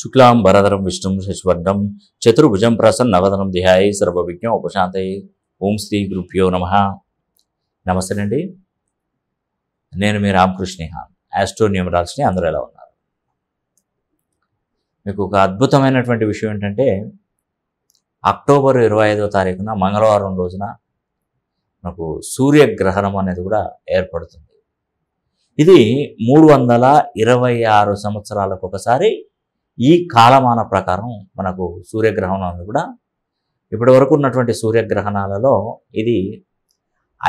శుక్లాం భరధరం విష్ణుం శశివర్ణం చతుర్భుజం నవధనం దిహాయ సర్వవిజ్ఞం ఉపశాంతయే ఓం శ్రీ గురుభ్యో నమ నమస్తేనండి నేను మీ రామకృష్ణిహాన్ ఆస్ట్రోన్యూమరాల్స్ని అందరూ ఎలా ఉన్నారు మీకు ఒక అద్భుతమైనటువంటి విషయం ఏంటంటే అక్టోబర్ ఇరవై ఐదో తారీఖున మంగళవారం రోజున మనకు సూర్యగ్రహణం అనేది కూడా ఏర్పడుతుంది ఇది మూడు వందల ఇరవై ఆరు సంవత్సరాలకు ఒకసారి ఈ కాలమాన ప్రకారం మనకు సూర్యగ్రహణం కూడా ఇప్పటి వరకు ఉన్నటువంటి సూర్యగ్రహణాలలో ఇది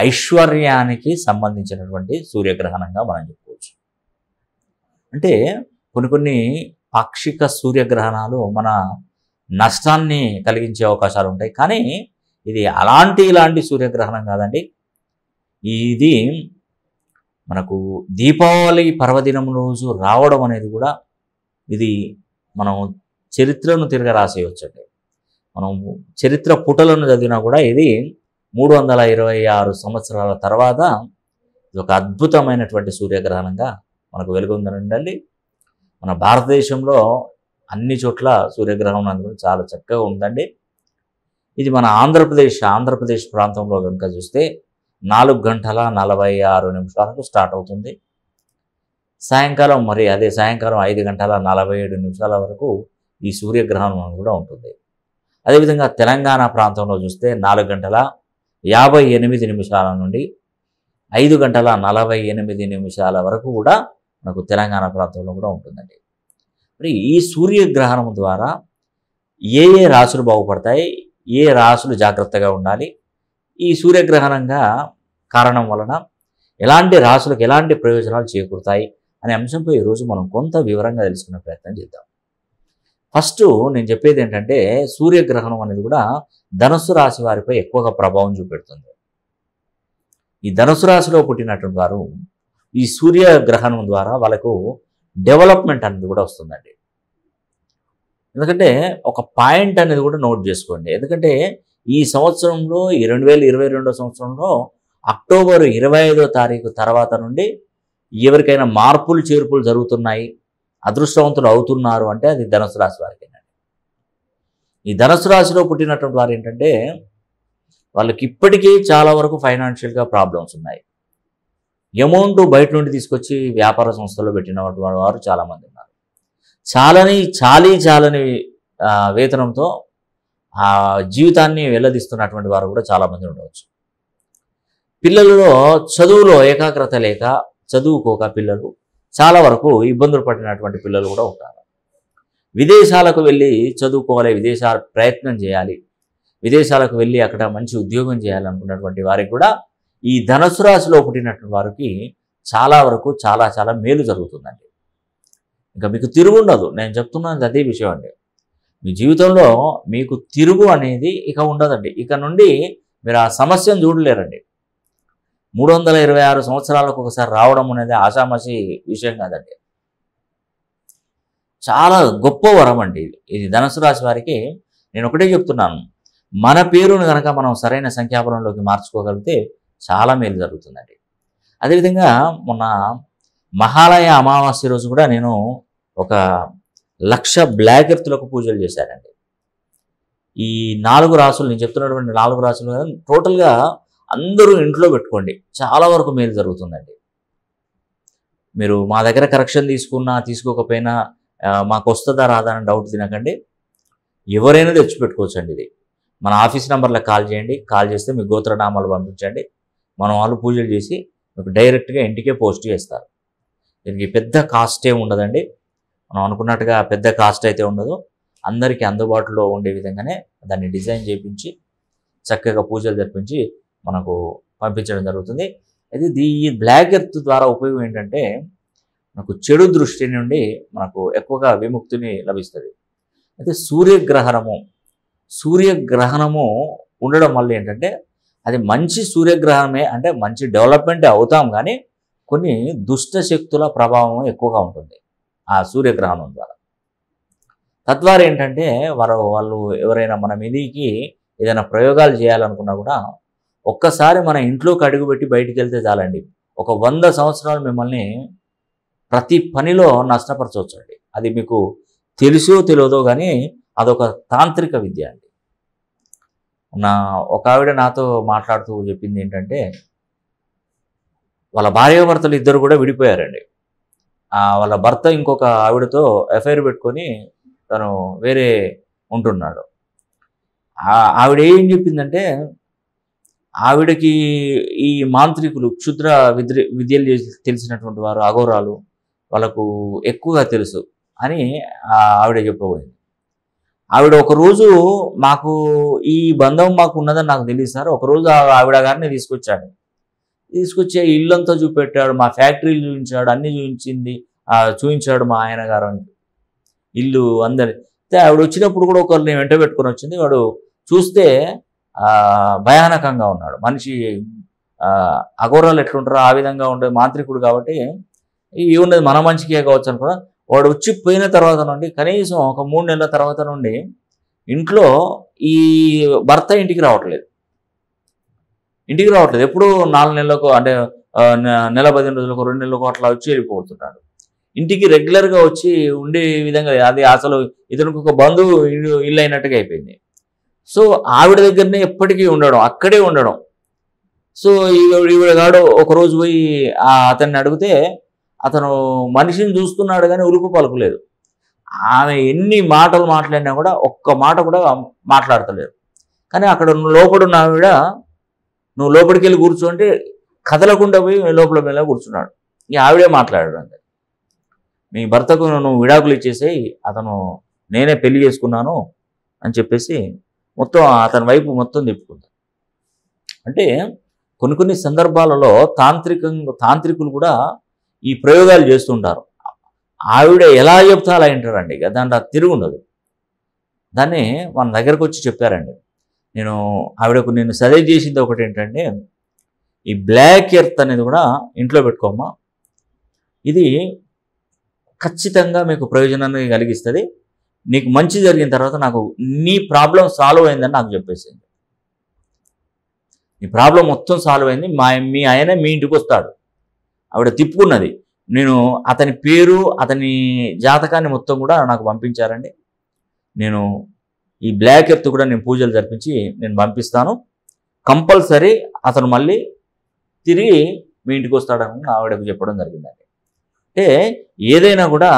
ఐశ్వర్యానికి సంబంధించినటువంటి సూర్యగ్రహణంగా మనం చెప్పుకోవచ్చు అంటే కొన్ని కొన్ని పాక్షిక సూర్యగ్రహణాలు మన నష్టాన్ని కలిగించే అవకాశాలు ఉంటాయి కానీ ఇది అలాంటి ఇలాంటి సూర్యగ్రహణం కాదండి ఇది మనకు దీపావళి పర్వదినం రోజు రావడం అనేది కూడా ఇది మనం చరిత్రను తిరగ రాసేయచ్చండి మనం చరిత్ర పుటలను చదివినా కూడా ఇది మూడు వందల ఇరవై ఆరు సంవత్సరాల తర్వాత ఇది ఒక అద్భుతమైనటువంటి సూర్యగ్రహణంగా మనకు వెలుగుందనండి మన భారతదేశంలో అన్ని చోట్ల సూర్యగ్రహణం అందుకు చాలా చక్కగా ఉందండి ఇది మన ఆంధ్రప్రదేశ్ ఆంధ్రప్రదేశ్ ప్రాంతంలో కనుక చూస్తే నాలుగు గంటల నలభై ఆరు నిమిషాలకు స్టార్ట్ అవుతుంది సాయంకాలం మరి అదే సాయంకాలం ఐదు గంటల నలభై ఏడు నిమిషాల వరకు ఈ సూర్యగ్రహణం కూడా ఉంటుంది అదేవిధంగా తెలంగాణ ప్రాంతంలో చూస్తే నాలుగు గంటల యాభై ఎనిమిది నిమిషాల నుండి ఐదు గంటల నలభై ఎనిమిది నిమిషాల వరకు కూడా మనకు తెలంగాణ ప్రాంతంలో కూడా ఉంటుందండి మరి ఈ సూర్యగ్రహణం ద్వారా ఏ ఏ రాసులు బాగుపడతాయి ఏ రాసులు జాగ్రత్తగా ఉండాలి ఈ సూర్యగ్రహణంగా కారణం వలన ఎలాంటి రాసులకు ఎలాంటి ప్రయోజనాలు చేకూరుతాయి అనే అంశంపై ఈరోజు మనం కొంత వివరంగా తెలుసుకునే ప్రయత్నం చేద్దాం ఫస్ట్ నేను చెప్పేది ఏంటంటే సూర్యగ్రహణం అనేది కూడా ధనుసు రాశి వారిపై ఎక్కువగా ప్రభావం చూపెడుతుంది ఈ ధనుసు రాశిలో పుట్టినటువంటి వారు ఈ సూర్యగ్రహణం ద్వారా వాళ్ళకు డెవలప్మెంట్ అనేది కూడా వస్తుందండి ఎందుకంటే ఒక పాయింట్ అనేది కూడా నోట్ చేసుకోండి ఎందుకంటే ఈ సంవత్సరంలో ఈ రెండు వేల ఇరవై సంవత్సరంలో అక్టోబర్ ఇరవై ఐదో తారీఖు తర్వాత నుండి ఎవరికైనా మార్పులు చేర్పులు జరుగుతున్నాయి అదృష్టవంతులు అవుతున్నారు అంటే అది ధనుసు రాశి వారికేనండి ఈ ధనుసు రాశిలో పుట్టినటువంటి వారు ఏంటంటే వాళ్ళకి ఇప్పటికీ చాలా వరకు ఫైనాన్షియల్గా ప్రాబ్లమ్స్ ఉన్నాయి అమౌంట్ బయట నుండి తీసుకొచ్చి వ్యాపార సంస్థల్లో పెట్టినటువంటి వారు చాలామంది ఉన్నారు చాలని చాలీ చాలని వేతనంతో ఆ జీవితాన్ని వెళ్ళదీస్తున్నటువంటి వారు కూడా చాలామంది ఉండవచ్చు పిల్లలలో చదువులో ఏకాగ్రత లేక చదువుకోక పిల్లలు చాలా వరకు ఇబ్బందులు పడినటువంటి పిల్లలు కూడా ఉంటారు విదేశాలకు వెళ్ళి చదువుకోవాలి విదేశాల ప్రయత్నం చేయాలి విదేశాలకు వెళ్ళి అక్కడ మంచి ఉద్యోగం చేయాలనుకున్నటువంటి వారికి కూడా ఈ ధనుసు రాశిలో పుట్టినటువంటి వారికి చాలా వరకు చాలా చాలా మేలు జరుగుతుందండి ఇంకా మీకు తిరుగు ఉండదు నేను చెప్తున్నాను అదే విషయం అండి మీ జీవితంలో మీకు తిరుగు అనేది ఇక ఉండదండి ఇక నుండి మీరు ఆ సమస్యను చూడలేరండి మూడు వందల ఇరవై ఆరు సంవత్సరాలకు ఒకసారి రావడం అనేది ఆషామాషి విషయం కాదండి చాలా గొప్ప వరం అండి ఇది ధనుసు రాశి వారికి నేను ఒకటే చెప్తున్నాను మన పేరును కనుక మనం సరైన సంఖ్యాబలంలోకి మార్చుకోగలిగితే చాలా మేలు జరుగుతుందండి అదేవిధంగా మొన్న మహాలయ అమావాస్య రోజు కూడా నేను ఒక లక్ష బ్లాక్ ఎర్త్లకు పూజలు చేశానండి ఈ నాలుగు రాసులు నేను చెప్తున్నటువంటి నాలుగు రాసులు టోటల్గా అందరూ ఇంట్లో పెట్టుకోండి చాలా వరకు మేలు జరుగుతుందండి మీరు మా దగ్గర కరెక్షన్ తీసుకున్నా తీసుకోకపోయినా మాకు వస్తుందా రాదా అని డౌట్ తినకండి ఎవరైనా తెచ్చిపెట్టుకోవచ్చండి ఇది మన ఆఫీస్ నెంబర్లకు కాల్ చేయండి కాల్ చేస్తే మీ గోత్రనామాలు పంపించండి మనం వాళ్ళు పూజలు చేసి మీకు డైరెక్ట్గా ఇంటికే పోస్ట్ చేస్తారు దీనికి పెద్ద కాస్ట్ ఏమి ఉండదండి మనం అనుకున్నట్టుగా పెద్ద కాస్ట్ అయితే ఉండదు అందరికీ అందుబాటులో ఉండే విధంగానే దాన్ని డిజైన్ చేయించి చక్కగా పూజలు జరిపించి మనకు పంపించడం జరుగుతుంది అయితే దీ ఈ బ్లాక్ ఎర్త్ ద్వారా ఉపయోగం ఏంటంటే మనకు చెడు దృష్టి నుండి మనకు ఎక్కువగా విముక్తిని లభిస్తుంది అయితే సూర్యగ్రహణము సూర్యగ్రహణము ఉండడం వల్ల ఏంటంటే అది మంచి సూర్యగ్రహణమే అంటే మంచి డెవలప్మెంట్ అవుతాం కానీ కొన్ని దుష్ట శక్తుల ప్రభావం ఎక్కువగా ఉంటుంది ఆ సూర్యగ్రహణం ద్వారా తద్వారా ఏంటంటే వారు వాళ్ళు ఎవరైనా మన మీదికి ఏదైనా ప్రయోగాలు చేయాలనుకున్నా కూడా ఒక్కసారి మన ఇంట్లోకి అడుగుపెట్టి బయటికి వెళ్తే చాలండి ఒక వంద సంవత్సరాలు మిమ్మల్ని ప్రతి పనిలో నష్టపరచవచ్చండి అది మీకు తెలుసో తెలియదో కానీ అదొక తాంత్రిక విద్య అండి నా ఒక ఆవిడ నాతో మాట్లాడుతూ చెప్పింది ఏంటంటే వాళ్ళ భార్యాభర్తలు ఇద్దరు కూడా విడిపోయారండి వాళ్ళ భర్త ఇంకొక ఆవిడతో ఎఫ్ఐఆర్ పెట్టుకొని తను వేరే ఉంటున్నాడు ఆవిడ ఏం చెప్పిందంటే ఆవిడకి ఈ మాంత్రికులు క్షుద్ర విద్య విద్యలు తెలిసినటువంటి వారు అఘోరాలు వాళ్ళకు ఎక్కువగా తెలుసు అని ఆవిడ చెప్పబోయింది ఆవిడ ఒకరోజు మాకు ఈ బంధం మాకు ఉన్నదని నాకు తెలియదు సార్ ఒకరోజు ఆవిడ గారిని తీసుకొచ్చాడు తీసుకొచ్చే ఇల్లంతా చూపెట్టాడు మా ఫ్యాక్టరీలు చూపించాడు అన్నీ చూపించింది చూపించాడు మా ఆయన గారు అని ఇల్లు అందరి ఆవిడ వచ్చినప్పుడు కూడా ఒకరిని వెంట పెట్టుకొని వచ్చింది వాడు చూస్తే భయానకంగా ఉన్నాడు మనిషి అఘోరాలు ఎట్లుంటారో ఆ విధంగా ఉండే మాంత్రికుడు కాబట్టి ఈ ఉన్నది మన మంచికే కావచ్చు అనుకున్నా వాడు వచ్చి పోయిన తర్వాత నుండి కనీసం ఒక మూడు నెలల తర్వాత నుండి ఇంట్లో ఈ భర్త ఇంటికి రావట్లేదు ఇంటికి రావట్లేదు ఎప్పుడు నాలుగు నెలలకు అంటే నెల పదిహేను రోజులకు రెండు నెలలకు అట్లా వచ్చి వెళ్ళిపోతుంటాడు ఇంటికి రెగ్యులర్గా వచ్చి ఉండే విధంగా అది అసలు ఇతనికి ఒక బంధువు ఇల్లు ఇల్లు అయినట్టుగా అయిపోయింది సో ఆవిడ దగ్గరనే ఎప్పటికీ ఉండడం అక్కడే ఉండడం సో ఈవిడ గాడు ఒకరోజు పోయి అతన్ని అడిగితే అతను మనిషిని చూస్తున్నాడు కానీ ఉలుపు పలుకులేదు ఆమె ఎన్ని మాటలు మాట్లాడినా కూడా ఒక్క మాట కూడా మాట్లాడతలేదు కానీ అక్కడ లోపడున్న ఆవిడ నువ్వు లోపలికి వెళ్ళి కూర్చుంటే కదలకుండా పోయి లోపల మీద కూర్చున్నాడు ఈ ఆవిడే అంత మీ భర్తకు నువ్వు విడాకులు ఇచ్చేసేయి అతను నేనే పెళ్లి చేసుకున్నాను అని చెప్పేసి మొత్తం అతని వైపు మొత్తం తిప్పుకుంటారు అంటే కొన్ని కొన్ని సందర్భాలలో తాంత్రికంగా తాంత్రికులు కూడా ఈ ప్రయోగాలు చేస్తుంటారు ఆవిడ ఎలా చెప్తా అలా వింటారండి దాంట్లో తిరుగు ఉండదు దాన్ని మన దగ్గరకు వచ్చి చెప్పారండి నేను ఆవిడకు నేను సజెస్ట్ చేసింది ఒకటి ఏంటంటే ఈ బ్లాక్ ఎర్త్ అనేది కూడా ఇంట్లో పెట్టుకోమ్మా ఇది ఖచ్చితంగా మీకు ప్రయోజనాన్ని కలిగిస్తుంది నీకు మంచి జరిగిన తర్వాత నాకు నీ ప్రాబ్లం సాల్వ్ అయిందని నాకు చెప్పేసింది నీ ప్రాబ్లం మొత్తం సాల్వ్ అయింది మా మీ ఆయన మీ ఇంటికి వస్తాడు ఆవిడ తిప్పుకున్నది నేను అతని పేరు అతని జాతకాన్ని మొత్తం కూడా నాకు పంపించారండి నేను ఈ బ్లాక్ ఎర్త్ కూడా నేను పూజలు జరిపించి నేను పంపిస్తాను కంపల్సరీ అతను మళ్ళీ తిరిగి మీ ఇంటికి వస్తాడని ఆవిడకు చెప్పడం జరిగిందండి అంటే ఏదైనా కూడా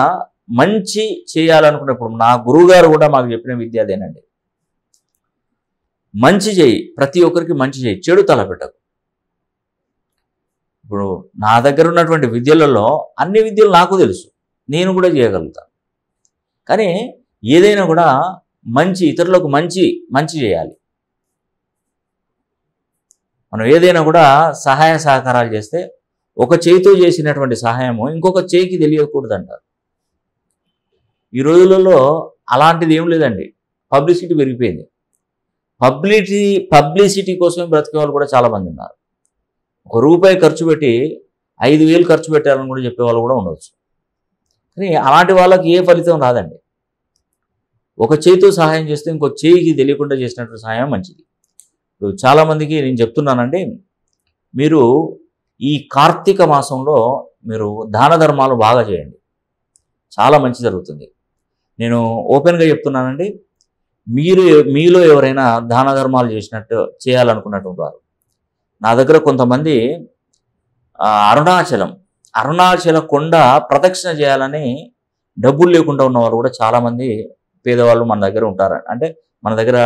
మంచి చేయాలనుకున్నప్పుడు నా గురువుగారు కూడా మాకు చెప్పిన విద్య అదేనండి మంచి చేయి ప్రతి ఒక్కరికి మంచి చేయి చెడు తలపెట్టకు ఇప్పుడు నా దగ్గర ఉన్నటువంటి విద్యలలో అన్ని విద్యలు నాకు తెలుసు నేను కూడా చేయగలుగుతాను కానీ ఏదైనా కూడా మంచి ఇతరులకు మంచి మంచి చేయాలి మనం ఏదైనా కూడా సహాయ సహకారాలు చేస్తే ఒక చేయితో చేసినటువంటి సహాయము ఇంకొక చేయికి తెలియకూడదు అంటారు ఈ రోజులలో అలాంటిది ఏం లేదండి పబ్లిసిటీ పెరిగిపోయింది పబ్లిసిటీ పబ్లిసిటీ కోసమే బ్రతికే వాళ్ళు కూడా చాలామంది ఉన్నారు ఒక రూపాయి ఖర్చు పెట్టి ఐదు వేలు ఖర్చు పెట్టాలని కూడా చెప్పే వాళ్ళు కూడా ఉండవచ్చు కానీ అలాంటి వాళ్ళకి ఏ ఫలితం రాదండి ఒక చేతితో సహాయం చేస్తే ఇంకో చేయికి తెలియకుండా చేసినట్టు సహాయం మంచిది ఇప్పుడు చాలామందికి నేను చెప్తున్నానండి మీరు ఈ కార్తీక మాసంలో మీరు దాన ధర్మాలు బాగా చేయండి చాలా మంచి జరుగుతుంది నేను ఓపెన్గా చెప్తున్నానండి మీరు మీలో ఎవరైనా దాన ధర్మాలు చేసినట్టు చేయాలనుకున్నటువంటి వారు నా దగ్గర కొంతమంది అరుణాచలం అరుణాచల కొండ ప్రదక్షిణ చేయాలని డబ్బులు లేకుండా ఉన్నవారు కూడా చాలామంది పేదవాళ్ళు మన దగ్గర ఉంటారు అంటే మన దగ్గర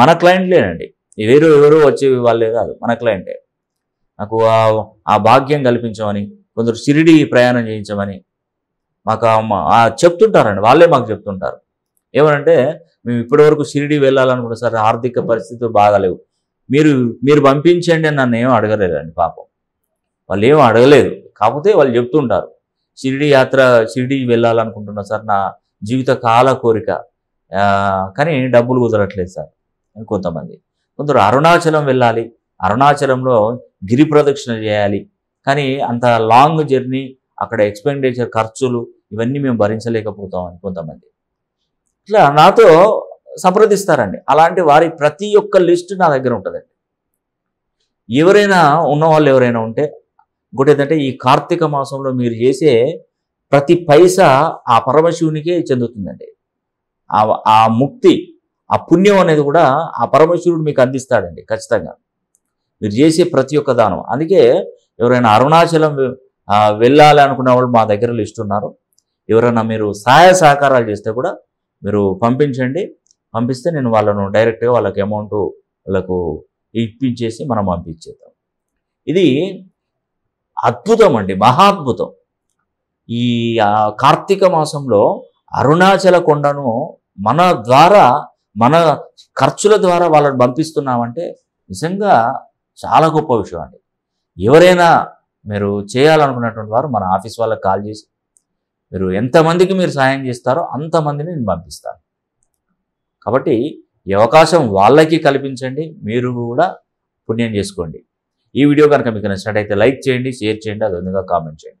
మన క్లయింట్లేనండి ఎవరు ఎవరు వచ్చే వాళ్ళే కాదు మన క్లయింటే నాకు ఆ భాగ్యం కల్పించమని కొందరు సిరిడి ప్రయాణం చేయించమని మాకు చెప్తుంటారండి వాళ్ళే మాకు చెప్తుంటారు ఏమనంటే మేము ఇప్పటివరకు షిరిడి వెళ్ళాలనుకుంటే సార్ ఆర్థిక పరిస్థితులు బాగాలేవు మీరు మీరు పంపించండి అని నన్ను ఏం అడగలేదండి పాపం వాళ్ళు ఏం అడగలేదు కాకపోతే వాళ్ళు చెప్తుంటారు షిరిడి యాత్ర షిరిడి వెళ్ళాలనుకుంటున్నా సార్ నా జీవిత కాల కోరిక కానీ డబ్బులు కుదరట్లేదు సార్ అని కొంతమంది కొందరు అరుణాచలం వెళ్ళాలి అరుణాచలంలో గిరి ప్రదక్షిణ చేయాలి కానీ అంత లాంగ్ జర్నీ అక్కడ ఎక్స్పెండిచర్ ఖర్చులు ఇవన్నీ మేము భరించలేకపోతామని కొంతమంది ఇట్లా నాతో సంప్రదిస్తారండి అలాంటి వారి ప్రతి ఒక్క లిస్ట్ నా దగ్గర ఉంటుందండి ఎవరైనా ఉన్నవాళ్ళు ఎవరైనా ఉంటే ఇంకోటి ఏంటంటే ఈ కార్తీక మాసంలో మీరు చేసే ప్రతి పైసా ఆ పరమశివునికే చెందుతుందండి ఆ ముక్తి ఆ పుణ్యం అనేది కూడా ఆ పరమశివుడు మీకు అందిస్తాడండి ఖచ్చితంగా మీరు చేసే ప్రతి ఒక్క దానం అందుకే ఎవరైనా అరుణాచలం వెళ్ళాలనుకున్న వాళ్ళు మా దగ్గర లిస్ట్ ఉన్నారు ఎవరైనా మీరు సహాయ సహకారాలు చేస్తే కూడా మీరు పంపించండి పంపిస్తే నేను వాళ్ళను డైరెక్ట్గా వాళ్ళకి అమౌంట్ వాళ్ళకు ఇప్పించేసి మనం పంపించేద్దాం ఇది అద్భుతం అండి మహాద్భుతం ఈ కార్తీక మాసంలో అరుణాచల కొండను మన ద్వారా మన ఖర్చుల ద్వారా వాళ్ళని పంపిస్తున్నామంటే నిజంగా చాలా గొప్ప విషయం అండి ఎవరైనా మీరు చేయాలనుకున్నటువంటి వారు మన ఆఫీస్ వాళ్ళకి కాల్ చేసి మీరు ఎంతమందికి మీరు సాయం చేస్తారో అంతమందిని నేను పంపిస్తాను కాబట్టి ఈ అవకాశం వాళ్ళకి కల్పించండి మీరు కూడా పుణ్యం చేసుకోండి ఈ వీడియో కనుక మీకు నచ్చినట్టయితే లైక్ చేయండి షేర్ చేయండి అదేవిధంగా కామెంట్ చేయండి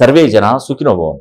సర్వే జన సుఖినోభవం